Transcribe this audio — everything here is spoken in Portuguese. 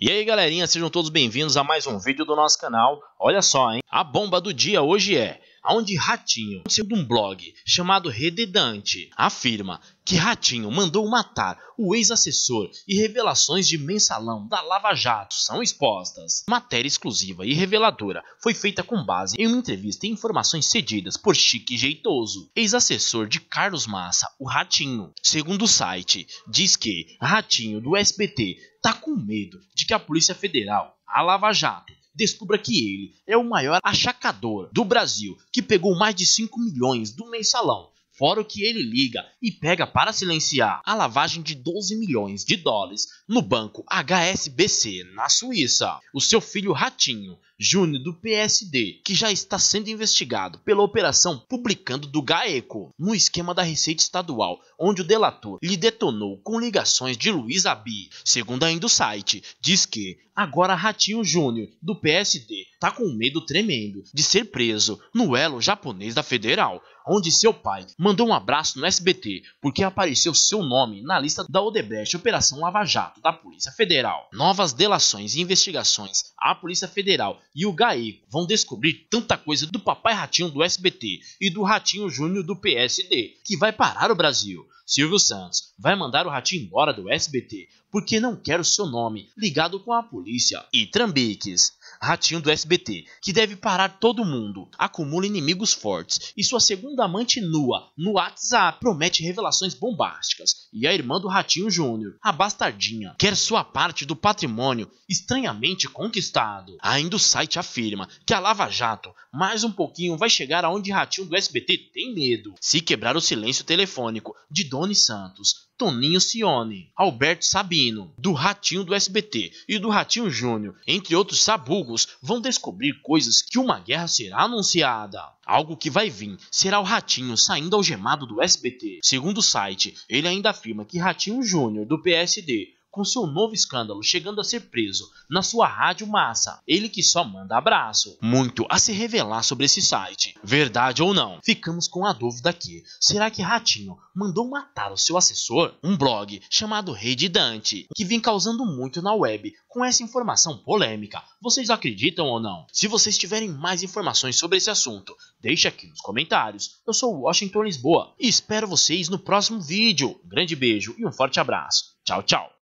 E aí galerinha, sejam todos bem-vindos a mais um vídeo do nosso canal. Olha só, hein? A bomba do dia hoje é onde Ratinho, segundo um blog chamado Rededante, afirma que Ratinho mandou matar o ex-assessor e revelações de mensalão da Lava Jato são expostas. Matéria exclusiva e reveladora foi feita com base em uma entrevista e informações cedidas por Chique Jeitoso, ex-assessor de Carlos Massa, o Ratinho. Segundo o site, diz que Ratinho do SBT tá com medo de que a Polícia Federal, a Lava Jato descubra que ele é o maior achacador do Brasil, que pegou mais de 5 milhões do mensalão fora o que ele liga e pega para silenciar a lavagem de 12 milhões de dólares no banco HSBC, na Suíça. O seu filho Ratinho, Júnior do PSD, que já está sendo investigado pela operação publicando do GAECO, no esquema da Receita Estadual, onde o delator lhe detonou com ligações de Luiz Abi. Segundo ainda o site, diz que agora Ratinho Júnior, do PSD, tá com um medo tremendo de ser preso no elo japonês da Federal, onde seu pai mandou um abraço no SBT porque apareceu seu nome na lista da Odebrecht Operação Lava Jato da Polícia Federal. Novas delações e investigações à Polícia Federal e o GAECO vão descobrir tanta coisa do papai ratinho do SBT e do ratinho júnior do PSD que vai parar o Brasil. Silvio Santos vai mandar o ratinho embora do SBT porque não quer o seu nome ligado com a polícia. E Trambiques, ratinho do SBT, que deve parar todo mundo, acumula inimigos fortes e sua segunda segunda amante nua no WhatsApp promete revelações bombásticas e a irmã do Ratinho Júnior, a bastardinha, quer sua parte do patrimônio estranhamente conquistado. Ainda o site afirma que a Lava Jato mais um pouquinho vai chegar aonde Ratinho do SBT tem medo. Se quebrar o silêncio telefônico de Doni Santos, Toninho Cione, Alberto Sabino, do Ratinho do SBT e do Ratinho Júnior, entre outros sabugos, vão descobrir coisas que uma guerra será anunciada. Algo que vai vir será o Ratinho saindo algemado do SBT. Segundo o site, ele ainda afirma que Ratinho Júnior, do PSD, com seu novo escândalo, chegando a ser preso na sua rádio massa. Ele que só manda abraço. Muito a se revelar sobre esse site. Verdade ou não? Ficamos com a dúvida aqui. Será que Ratinho mandou matar o seu assessor? Um blog chamado Rei de Dante, que vem causando muito na web com essa informação polêmica. Vocês acreditam ou não? Se vocês tiverem mais informações sobre esse assunto, deixe aqui nos comentários. Eu sou Washington Lisboa e espero vocês no próximo vídeo. Um grande beijo e um forte abraço. Tchau, tchau.